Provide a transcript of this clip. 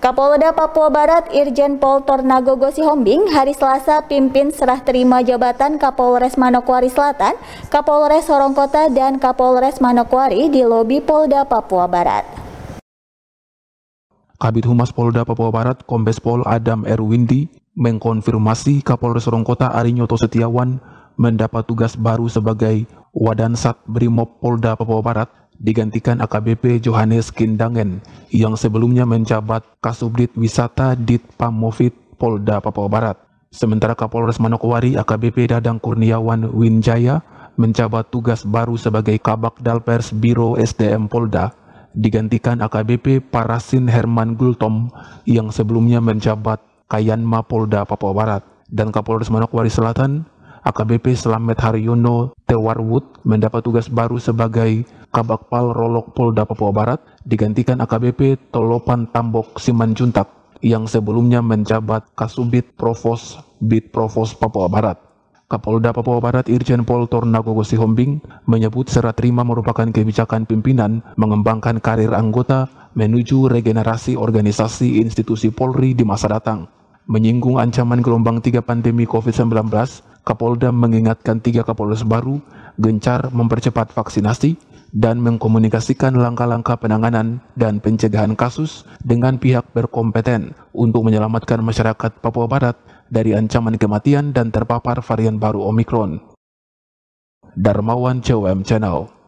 Kapolda Papua Barat Irjen Pol Tornagogo Sihombing hari Selasa pimpin serah terima jabatan Kapolres Manokwari Selatan, Kapolres Sorong Kota dan Kapolres Manokwari di lobi Polda Papua Barat. Kabit Humas Polda Papua Barat Kombes Pol Adam Erwindi mengkonfirmasi Kapolres Sorong Kota Arinyoto Setiawan mendapat tugas baru sebagai Wadansat Brimob Polda Papua Barat digantikan AKBP Johannes Kindangen yang sebelumnya menjabat Kasubdit Wisata Dit Pamovit Polda Papua Barat. Sementara Kapolres Manokwari AKBP Dadang Kurniawan Winjaya menjabat tugas baru sebagai Kabak Dalpers Biro SDM Polda digantikan AKBP Parasin Herman Gultom yang sebelumnya menjabat Kayanma Polda Papua Barat dan Kapolres Manokwari Selatan AKBP Slamet Haryono Tewarwood mendapat tugas baru sebagai Kabakpal Rolok Polda Papua Barat digantikan AKBP Tolopan Tambok Simanjuntak yang sebelumnya menjabat Kasubit Provos Bit Provos Papua Barat. Kapolda Papua Barat Irjen Pol Tornagogo Sihombing menyebut serat terima merupakan kebijakan pimpinan mengembangkan karir anggota menuju regenerasi organisasi institusi Polri di masa datang. Menyinggung ancaman gelombang tiga pandemi COVID-19, Kapolda mengingatkan tiga Kapolres baru gencar mempercepat vaksinasi dan mengkomunikasikan langkah-langkah penanganan dan pencegahan kasus dengan pihak berkompeten untuk menyelamatkan masyarakat Papua Barat dari ancaman kematian dan terpapar varian baru Omikron. Darmawan CWM Channel